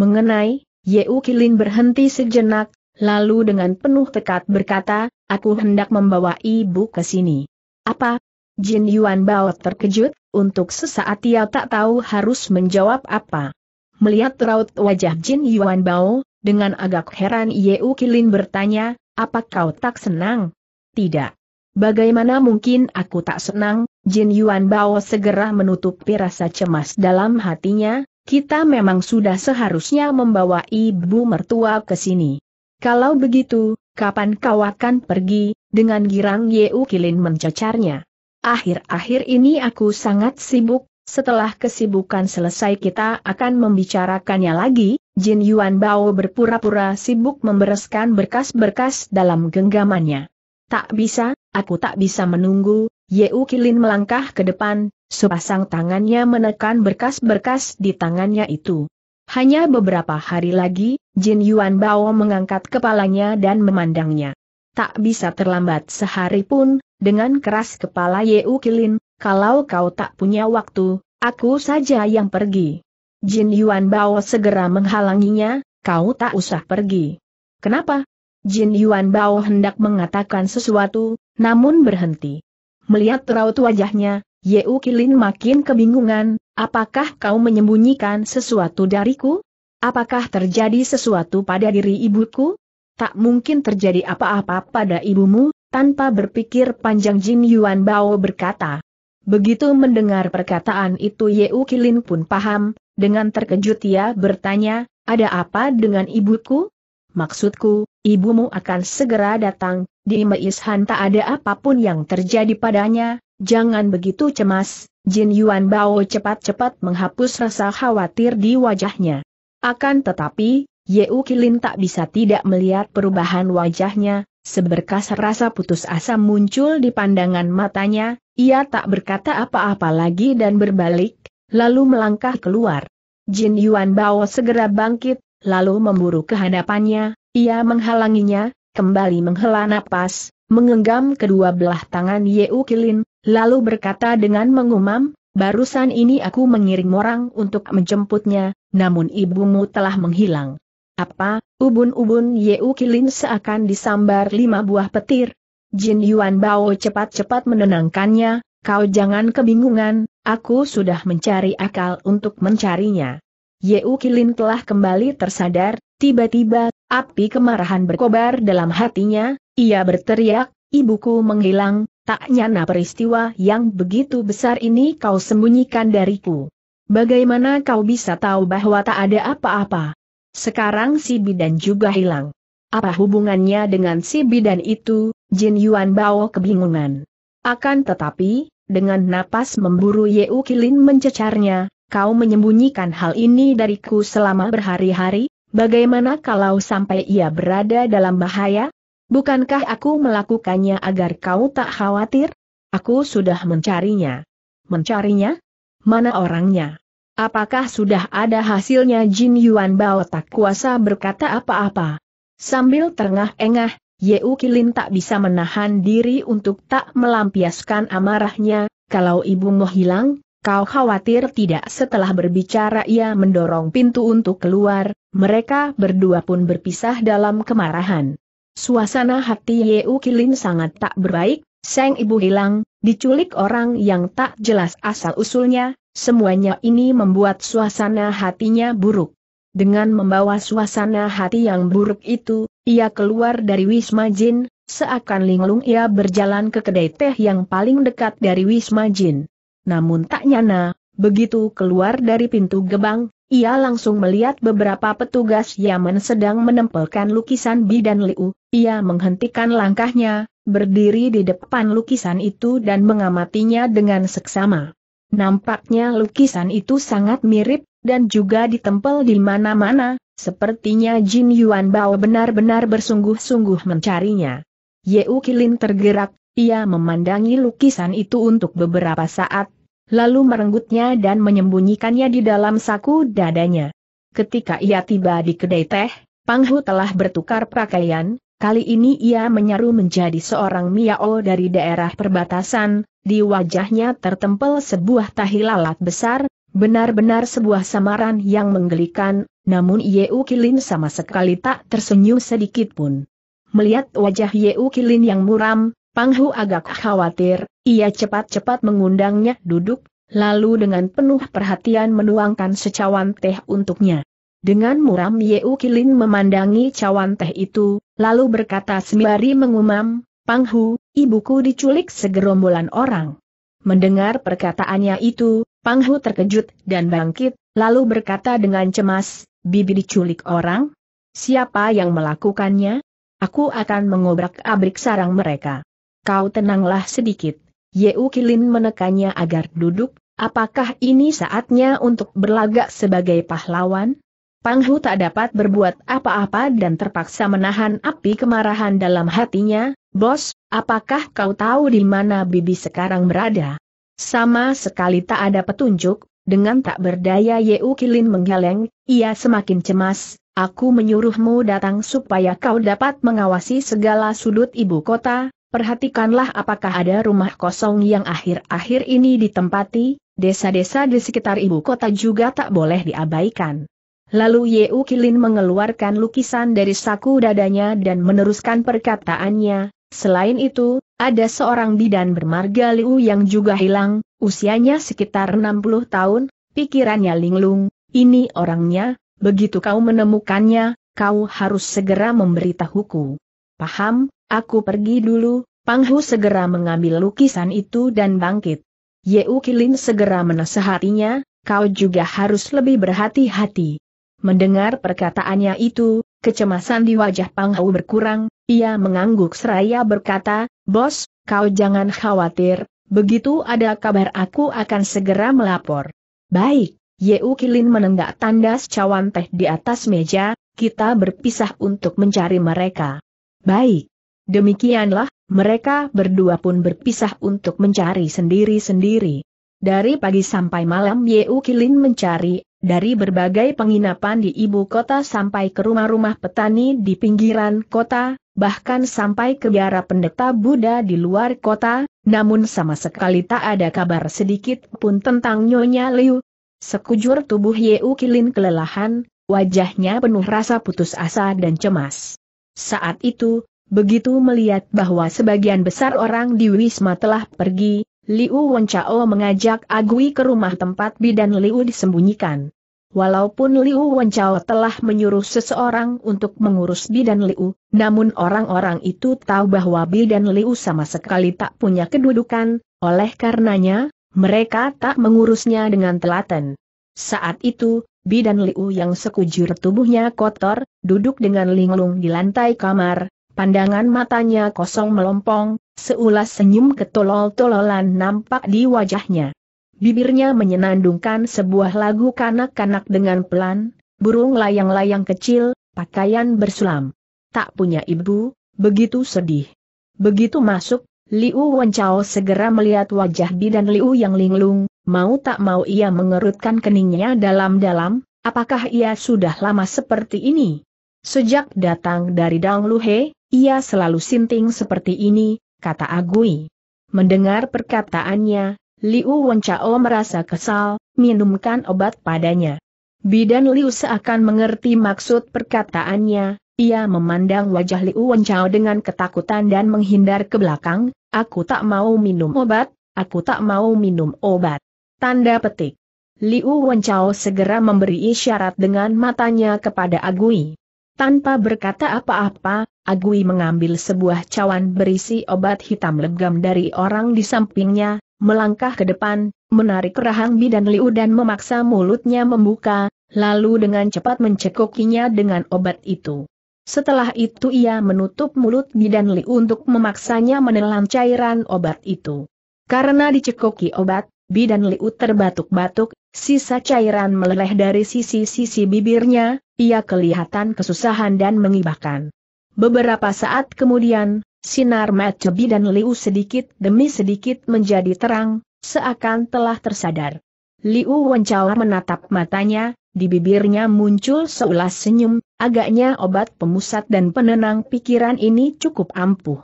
Mengenai, Yeu Kilin berhenti sejenak, lalu dengan penuh tekad berkata, Aku hendak membawa ibu ke sini. Apa? Jin Yuan Bao terkejut, untuk sesaat ia tak tahu harus menjawab apa. Melihat raut wajah Jin Yuan Bao, dengan agak heran Yeu Kilin bertanya, apa kau tak senang? Tidak. Bagaimana mungkin aku tak senang? Jin Yuan Bao segera menutupi rasa cemas dalam hatinya, kita memang sudah seharusnya membawa ibu mertua ke sini. Kalau begitu, kapan kau akan pergi, dengan girang Yeu Kilin mencecarnya. Akhir-akhir ini aku sangat sibuk, setelah kesibukan selesai kita akan membicarakannya lagi, Jin Yuan Bao berpura-pura sibuk membereskan berkas-berkas dalam genggamannya. Tak bisa, aku tak bisa menunggu, Yeu Kilin melangkah ke depan, sepasang tangannya menekan berkas-berkas di tangannya itu. Hanya beberapa hari lagi, Jin Yuan Bao mengangkat kepalanya dan memandangnya. Tak bisa terlambat sehari pun, dengan keras kepala U Kilin, kalau kau tak punya waktu, aku saja yang pergi. Jin Yuan Bao segera menghalanginya, kau tak usah pergi. Kenapa? Jin Yuan Bao hendak mengatakan sesuatu, namun berhenti. Melihat raut wajahnya, U Kilin makin kebingungan, Apakah kau menyembunyikan sesuatu dariku? Apakah terjadi sesuatu pada diri ibuku? Tak mungkin terjadi apa-apa pada ibumu, tanpa berpikir panjang Jin Yuan Bao berkata. Begitu mendengar perkataan itu Yeu Kilin pun paham, dengan terkejut ia bertanya, ada apa dengan ibuku? Maksudku, ibumu akan segera datang, di Meishan tak ada apapun yang terjadi padanya, jangan begitu cemas, Jin Yuan Bao cepat-cepat menghapus rasa khawatir di wajahnya. Akan tetapi, U Kilin tak bisa tidak melihat perubahan wajahnya, seberkas rasa putus asa muncul di pandangan matanya, ia tak berkata apa-apa lagi dan berbalik, lalu melangkah keluar. Jin Yuan Bao segera bangkit, lalu memburu kehadapannya. ia menghalanginya, kembali menghela napas, mengenggam kedua belah tangan U Kilin, lalu berkata dengan mengumam, barusan ini aku mengirim orang untuk menjemputnya, namun ibumu telah menghilang. Apa, ubun-ubun Yeu Kilin seakan disambar lima buah petir? Jin Yuan Bao cepat-cepat menenangkannya, kau jangan kebingungan, aku sudah mencari akal untuk mencarinya. Yeu Kilin telah kembali tersadar, tiba-tiba, api kemarahan berkobar dalam hatinya, ia berteriak, Ibuku menghilang, tak nyana peristiwa yang begitu besar ini kau sembunyikan dariku. Bagaimana kau bisa tahu bahwa tak ada apa-apa? Sekarang si bidan juga hilang. Apa hubungannya dengan si bidan itu? Jin Yuan Bao kebingungan. Akan tetapi, dengan napas memburu Yeu Kilin mencecarnya, kau menyembunyikan hal ini dariku selama berhari-hari, bagaimana kalau sampai ia berada dalam bahaya? Bukankah aku melakukannya agar kau tak khawatir? Aku sudah mencarinya. Mencarinya? Mana orangnya? Apakah sudah ada hasilnya Jin Yuan Bao tak kuasa berkata apa-apa? Sambil terengah-engah, Yeu Kilin tak bisa menahan diri untuk tak melampiaskan amarahnya, kalau ibumu hilang, kau khawatir tidak setelah berbicara ia mendorong pintu untuk keluar, mereka berdua pun berpisah dalam kemarahan. Suasana hati Yeu Kilin sangat tak berbaik, sang ibu hilang, diculik orang yang tak jelas asal-usulnya, semuanya ini membuat suasana hatinya buruk. Dengan membawa suasana hati yang buruk itu, ia keluar dari Wisma Jin, seakan linglung ia berjalan ke kedai teh yang paling dekat dari Wisma Jin. Namun tak nyana, begitu keluar dari pintu gebang, ia langsung melihat beberapa petugas Yaman sedang menempelkan lukisan Bi dan Liu, ia menghentikan langkahnya, berdiri di depan lukisan itu dan mengamatinya dengan seksama. Nampaknya lukisan itu sangat mirip, dan juga ditempel di mana-mana, sepertinya Jin Yuan Bao benar-benar bersungguh-sungguh mencarinya. Ye Kilin tergerak, ia memandangi lukisan itu untuk beberapa saat, lalu merenggutnya dan menyembunyikannya di dalam saku dadanya. Ketika ia tiba di kedai teh, Panghu telah bertukar pakaian, kali ini ia menyaru menjadi seorang Miao dari daerah perbatasan, di wajahnya tertempel sebuah tahi lalat besar, benar-benar sebuah samaran yang menggelikan, namun Yeu Kilin sama sekali tak tersenyum sedikit pun. Melihat wajah Yeu Kilin yang muram, Panghu agak khawatir, ia cepat-cepat mengundangnya duduk, lalu dengan penuh perhatian menuangkan secawan teh untuknya. Dengan muram Yeu Kilin memandangi cawan teh itu, lalu berkata sembari mengumam, Panghu, ibuku diculik segerombolan orang. Mendengar perkataannya itu, Panghu terkejut dan bangkit, lalu berkata dengan cemas, Bibi diculik orang? Siapa yang melakukannya? Aku akan mengobrak-abrik sarang mereka. Kau tenanglah sedikit. Yeu Kilin menekannya agar duduk, apakah ini saatnya untuk berlagak sebagai pahlawan? Panghu tak dapat berbuat apa-apa dan terpaksa menahan api kemarahan dalam hatinya, Bos, apakah kau tahu di mana Bibi sekarang berada? Sama sekali tak ada petunjuk, dengan tak berdaya Yeu Kilin menggeleng, ia semakin cemas, aku menyuruhmu datang supaya kau dapat mengawasi segala sudut ibu kota, Perhatikanlah apakah ada rumah kosong yang akhir-akhir ini ditempati, desa-desa di sekitar ibu kota juga tak boleh diabaikan. Lalu Yeu Kilin mengeluarkan lukisan dari saku dadanya dan meneruskan perkataannya, selain itu, ada seorang bidan bermarga Liu yang juga hilang, usianya sekitar 60 tahun, pikirannya linglung, ini orangnya, begitu kau menemukannya, kau harus segera memberitahuku. Paham, Aku pergi dulu, Pang segera mengambil lukisan itu dan bangkit. Yeu Kilin segera menasehatinya, kau juga harus lebih berhati-hati. Mendengar perkataannya itu, kecemasan di wajah Pang berkurang, ia mengangguk seraya berkata, Bos, kau jangan khawatir, begitu ada kabar aku akan segera melapor. Baik, Yeu Kilin menenggak tandas cawan teh di atas meja, kita berpisah untuk mencari mereka. Baik. Demikianlah, mereka berdua pun berpisah untuk mencari sendiri-sendiri. Dari pagi sampai malam Ye Kilin mencari, dari berbagai penginapan di ibu kota sampai ke rumah-rumah petani di pinggiran kota, bahkan sampai ke biara pendeta Buddha di luar kota, namun sama sekali tak ada kabar sedikit pun tentang Nyonya Liu. Sekujur tubuh Ye Kilin kelelahan, wajahnya penuh rasa putus asa dan cemas. Saat itu, Begitu melihat bahwa sebagian besar orang di Wisma telah pergi, Liu Wenchao mengajak Agui ke rumah tempat bidan Liu disembunyikan. Walaupun Liu Wenchao telah menyuruh seseorang untuk mengurus bidan Liu, namun orang-orang itu tahu bahwa bidan Liu sama sekali tak punya kedudukan, oleh karenanya, mereka tak mengurusnya dengan telaten. Saat itu, bidan Liu yang sekujur tubuhnya kotor, duduk dengan linglung di lantai kamar, pandangan matanya kosong melompong, seulas senyum ketolol-tololan nampak di wajahnya. Bibirnya menyenandungkan sebuah lagu kanak-kanak dengan pelan, burung layang-layang kecil, pakaian bersulam. Tak punya ibu, begitu sedih. Begitu masuk, Liu Wenchao segera melihat wajah bidan Liu yang linglung, mau tak mau ia mengerutkan keningnya dalam-dalam, apakah ia sudah lama seperti ini? Sejak datang dari Dang Luhe, ia selalu sinting seperti ini, kata Agui. Mendengar perkataannya, Liu Wenchao merasa kesal, minumkan obat padanya. Bidan Liu seakan mengerti maksud perkataannya, ia memandang wajah Liu Wenchao dengan ketakutan dan menghindar ke belakang, aku tak mau minum obat, aku tak mau minum obat. Tanda petik. Liu Wenchao segera memberi isyarat dengan matanya kepada Agui. Tanpa berkata apa-apa, Agui mengambil sebuah cawan berisi obat hitam legam dari orang di sampingnya, melangkah ke depan, menarik rahang bidan Liu dan memaksa mulutnya membuka, lalu dengan cepat mencekokinya dengan obat itu. Setelah itu ia menutup mulut bidan Liu untuk memaksanya menelan cairan obat itu. Karena dicekoki obat, bidan Liu terbatuk-batuk, sisa cairan meleleh dari sisi-sisi bibirnya, ia kelihatan kesusahan dan mengibahkan. Beberapa saat kemudian, sinar Matjebi dan Liu sedikit demi sedikit menjadi terang, seakan telah tersadar. Liu Wencawa menatap matanya, di bibirnya muncul seulas senyum, agaknya obat pemusat dan penenang pikiran ini cukup ampuh.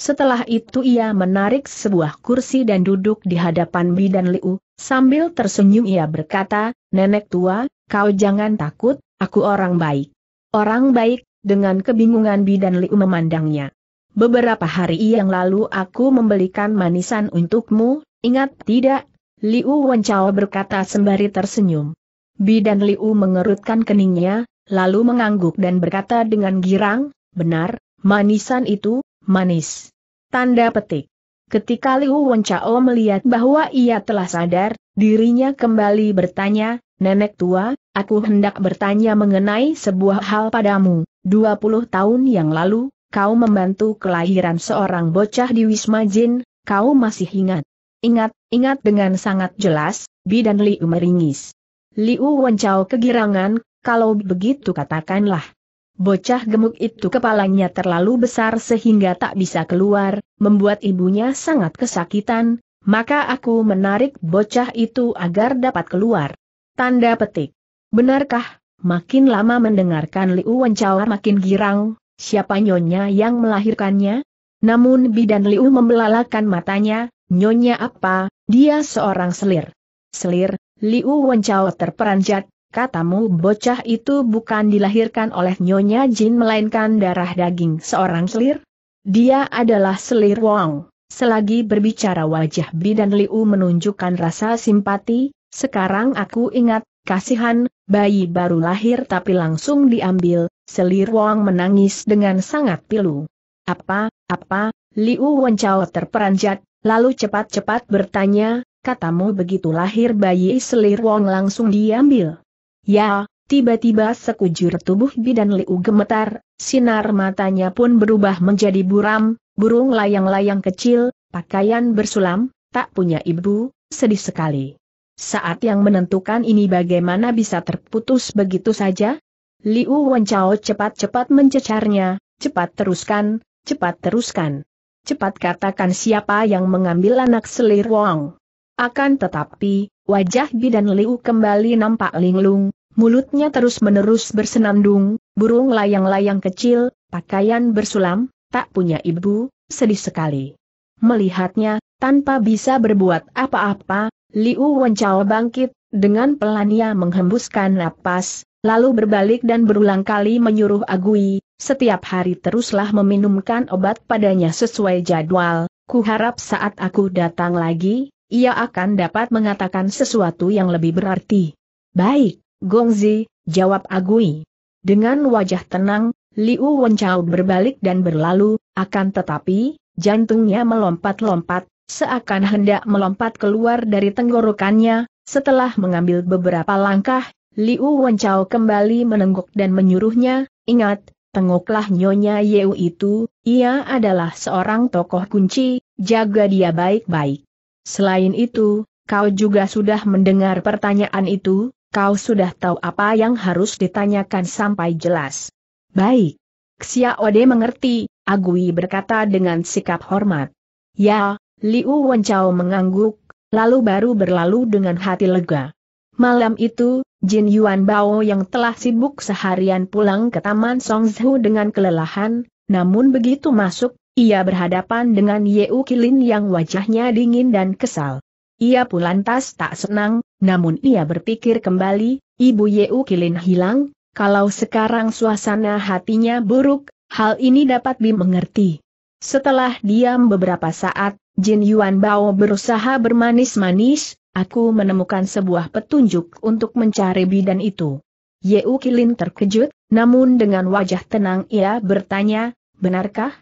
Setelah itu ia menarik sebuah kursi dan duduk di hadapan dan Liu, sambil tersenyum ia berkata, Nenek tua, kau jangan takut, aku orang baik. Orang baik, dengan kebingungan Bidan Liu memandangnya. Beberapa hari yang lalu aku membelikan manisan untukmu, ingat tidak? Liu Wencao berkata sembari tersenyum. Bidan Liu mengerutkan keningnya, lalu mengangguk dan berkata dengan girang, benar, manisan itu, manis. Tanda petik. Ketika Liu Wencao melihat bahwa ia telah sadar, dirinya kembali bertanya, Nenek tua, aku hendak bertanya mengenai sebuah hal padamu. 20 tahun yang lalu, kau membantu kelahiran seorang bocah di Wisma Jin, kau masih ingat. Ingat, ingat dengan sangat jelas, bidan Liu meringis. Liu wancau kegirangan, kalau begitu katakanlah. Bocah gemuk itu kepalanya terlalu besar sehingga tak bisa keluar, membuat ibunya sangat kesakitan, maka aku menarik bocah itu agar dapat keluar. Tanda petik. Benarkah, Makin lama mendengarkan Liu Wenchao makin girang, siapa nyonya yang melahirkannya? Namun bidan Liu membelalakan matanya, nyonya apa, dia seorang selir. Selir, Liu Wenchao terperanjat, katamu bocah itu bukan dilahirkan oleh nyonya jin melainkan darah daging seorang selir? Dia adalah selir Wong. Selagi berbicara wajah bidan Liu menunjukkan rasa simpati, sekarang aku ingat, kasihan, Bayi baru lahir tapi langsung diambil, selir Wang menangis dengan sangat pilu. Apa, apa, Liu Wenchao terperanjat, lalu cepat-cepat bertanya, katamu begitu lahir bayi selir Wang langsung diambil. Ya, tiba-tiba sekujur tubuh bidan Liu gemetar, sinar matanya pun berubah menjadi buram, burung layang-layang kecil, pakaian bersulam, tak punya ibu, sedih sekali. Saat yang menentukan ini bagaimana bisa terputus begitu saja? Liu Wenchao cepat-cepat mencecarnya, cepat teruskan, cepat teruskan. Cepat katakan siapa yang mengambil anak selir Wong. Akan tetapi, wajah bidan Liu kembali nampak linglung, mulutnya terus-menerus bersenandung, burung layang-layang kecil, pakaian bersulam, tak punya ibu, sedih sekali. Melihatnya, tanpa bisa berbuat apa-apa, Liu Wenchao bangkit, dengan pelan ia menghembuskan napas, lalu berbalik dan berulang kali menyuruh Agui, setiap hari teruslah meminumkan obat padanya sesuai jadwal, Kuharap saat aku datang lagi, ia akan dapat mengatakan sesuatu yang lebih berarti. Baik, Gongzi, jawab Agui. Dengan wajah tenang, Liu Wenchao berbalik dan berlalu, akan tetapi, jantungnya melompat-lompat, seakan hendak melompat keluar dari tenggorokannya, setelah mengambil beberapa langkah, Liu Wenchao kembali menengguk dan menyuruhnya, ingat, tengoklah Nyonya Yeu itu, ia adalah seorang tokoh kunci, jaga dia baik-baik. Selain itu, kau juga sudah mendengar pertanyaan itu, kau sudah tahu apa yang harus ditanyakan sampai jelas. Baik. Xiao Ode mengerti, Agui berkata dengan sikap hormat. Ya, Liu Wencao mengangguk, lalu baru berlalu dengan hati lega. Malam itu, Jin Yuan Bao yang telah sibuk seharian pulang ke Taman Songzhu dengan kelelahan, namun begitu masuk, ia berhadapan dengan Yeu Kilin yang wajahnya dingin dan kesal. Ia pun lantas tak senang, namun ia berpikir kembali, Ibu Yeu Kilin hilang, kalau sekarang suasana hatinya buruk, hal ini dapat dimengerti. Setelah diam beberapa saat, Jin Yuan Bao berusaha bermanis-manis, aku menemukan sebuah petunjuk untuk mencari bidan itu. Ye Kilin terkejut, namun dengan wajah tenang ia bertanya, benarkah?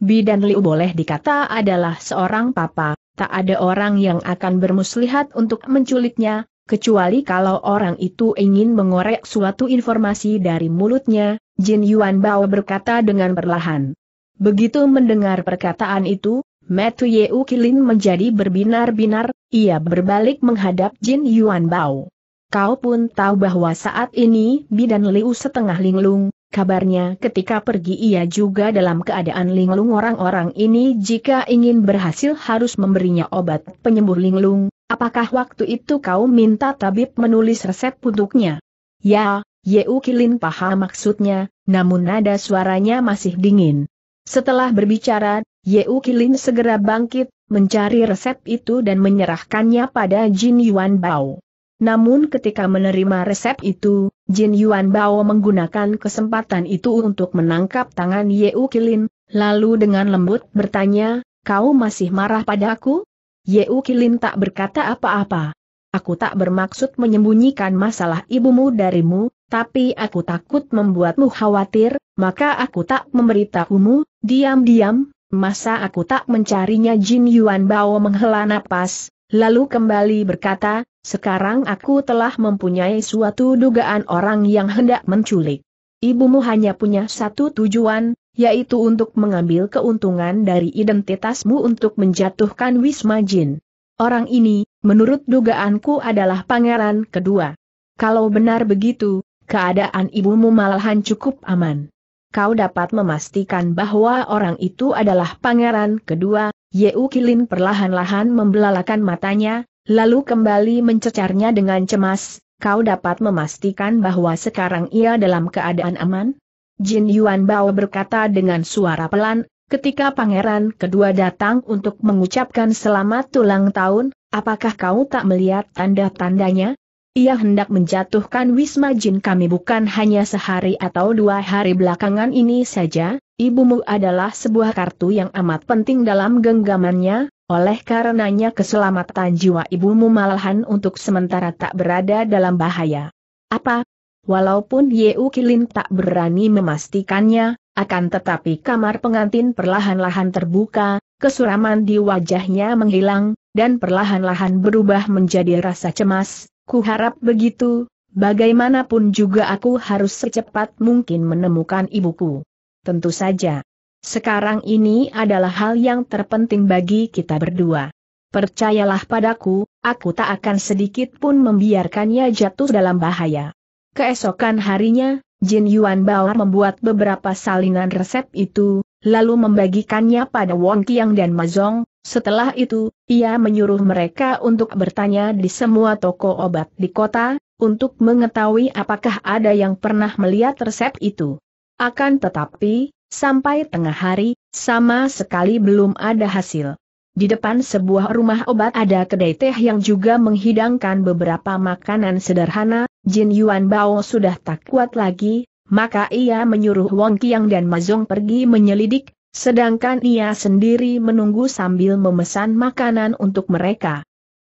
Bidan Liu boleh dikata adalah seorang papa, tak ada orang yang akan bermuslihat untuk menculiknya, kecuali kalau orang itu ingin mengorek suatu informasi dari mulutnya, Jin Yuan Bao berkata dengan perlahan. Begitu mendengar perkataan itu, Metu Yeu Kilin menjadi berbinar-binar, ia berbalik menghadap Jin Yuan Bao. Kau pun tahu bahwa saat ini Bidan Liu setengah linglung, kabarnya ketika pergi ia juga dalam keadaan linglung orang-orang ini jika ingin berhasil harus memberinya obat penyembuh linglung, apakah waktu itu kau minta tabib menulis resep untuknya? Ya, Yeu Kilin paham maksudnya, namun nada suaranya masih dingin. Setelah berbicara, Yeu Kilin segera bangkit, mencari resep itu dan menyerahkannya pada Jin Yuan Bao. Namun ketika menerima resep itu, Jin Yuan Bao menggunakan kesempatan itu untuk menangkap tangan Yeu Kilin, lalu dengan lembut bertanya, kau masih marah padaku? Yeu Kilin tak berkata apa-apa. Aku tak bermaksud menyembunyikan masalah ibumu darimu, tapi aku takut membuatmu khawatir, maka aku tak memberitahumu, diam-diam, masa aku tak mencarinya Jin Yuan Bao menghela napas, lalu kembali berkata, sekarang aku telah mempunyai suatu dugaan orang yang hendak menculik. Ibumu hanya punya satu tujuan, yaitu untuk mengambil keuntungan dari identitasmu untuk menjatuhkan Wisma Jin. Orang ini, menurut dugaanku adalah pangeran kedua. Kalau benar begitu, keadaan ibumu malahan cukup aman kau dapat memastikan bahwa orang itu adalah pangeran kedua, Yeu Kilin perlahan-lahan membelalakan matanya, lalu kembali mencecarnya dengan cemas, kau dapat memastikan bahwa sekarang ia dalam keadaan aman? Jin Yuan Bao berkata dengan suara pelan, ketika pangeran kedua datang untuk mengucapkan selamat ulang tahun, apakah kau tak melihat tanda-tandanya? Ia hendak menjatuhkan Wisma Jin kami bukan hanya sehari atau dua hari belakangan ini saja, ibumu adalah sebuah kartu yang amat penting dalam genggamannya, oleh karenanya keselamatan jiwa ibumu malahan untuk sementara tak berada dalam bahaya. Apa? Walaupun Yeu Kilin tak berani memastikannya, akan tetapi kamar pengantin perlahan-lahan terbuka, kesuraman di wajahnya menghilang, dan perlahan-lahan berubah menjadi rasa cemas, Ku harap begitu, bagaimanapun juga aku harus secepat mungkin menemukan ibuku. Tentu saja. Sekarang ini adalah hal yang terpenting bagi kita berdua. Percayalah padaku, aku tak akan sedikit pun membiarkannya jatuh dalam bahaya. Keesokan harinya, Jin Yuan Bao membuat beberapa salinan resep itu, lalu membagikannya pada Wong Kiang dan Mazong, setelah itu, ia menyuruh mereka untuk bertanya di semua toko obat di kota, untuk mengetahui apakah ada yang pernah melihat resep itu. Akan tetapi, sampai tengah hari, sama sekali belum ada hasil. Di depan sebuah rumah obat ada kedai teh yang juga menghidangkan beberapa makanan sederhana, Jin Yuan Bao sudah tak kuat lagi, maka ia menyuruh Wong Kiang dan Mazong pergi menyelidik, sedangkan ia sendiri menunggu sambil memesan makanan untuk mereka.